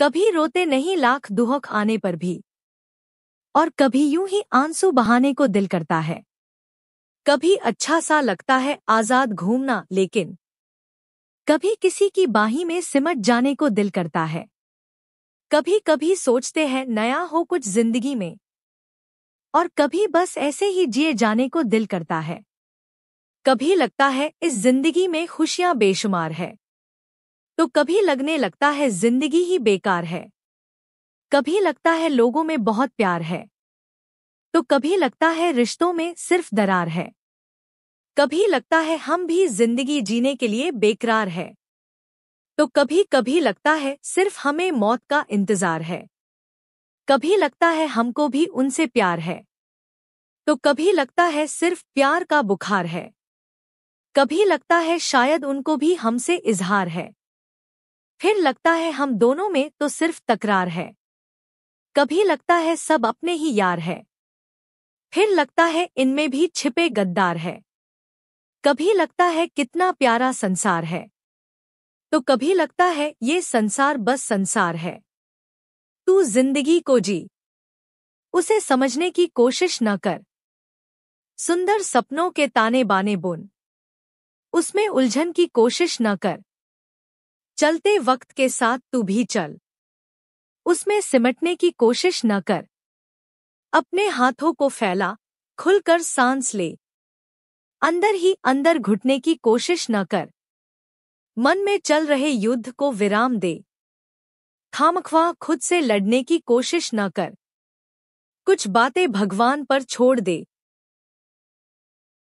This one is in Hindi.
कभी रोते नहीं लाख दुहक आने पर भी और कभी यूं ही आंसू बहाने को दिल करता है कभी अच्छा सा लगता है आजाद घूमना लेकिन कभी किसी की बाही में सिमट जाने को दिल करता है कभी कभी सोचते हैं नया हो कुछ जिंदगी में और कभी बस ऐसे ही जिए जाने को दिल करता है कभी लगता है इस जिंदगी में खुशियां बेशुमार है तो कभी लगने लगता है जिंदगी ही बेकार है कभी लगता है लोगों में बहुत प्यार है तो कभी लगता है रिश्तों में सिर्फ दरार है कभी लगता है हम भी जिंदगी जीने के लिए बेकरार है तो कभी कभी लगता है सिर्फ हमें मौत का इंतजार है कभी लगता है हमको भी उनसे प्यार है तो कभी लगता है सिर्फ प्यार का बुखार है कभी लगता है शायद उनको भी हमसे इजहार है फिर लगता है हम दोनों में तो सिर्फ तकरार है कभी लगता है सब अपने ही यार है फिर लगता है इनमें भी छिपे गद्दार है कभी लगता है कितना प्यारा संसार है तो कभी लगता है ये संसार बस संसार है तू जिंदगी को जी उसे समझने की कोशिश न कर सुंदर सपनों के ताने बाने बुन उसमें उलझन की कोशिश न कर चलते वक्त के साथ तू भी चल उसमें सिमटने की कोशिश न कर अपने हाथों को फैला खुलकर सांस ले अंदर ही अंदर घुटने की कोशिश न कर मन में चल रहे युद्ध को विराम दे खामखवा खुद से लड़ने की कोशिश न कर कुछ बातें भगवान पर छोड़ दे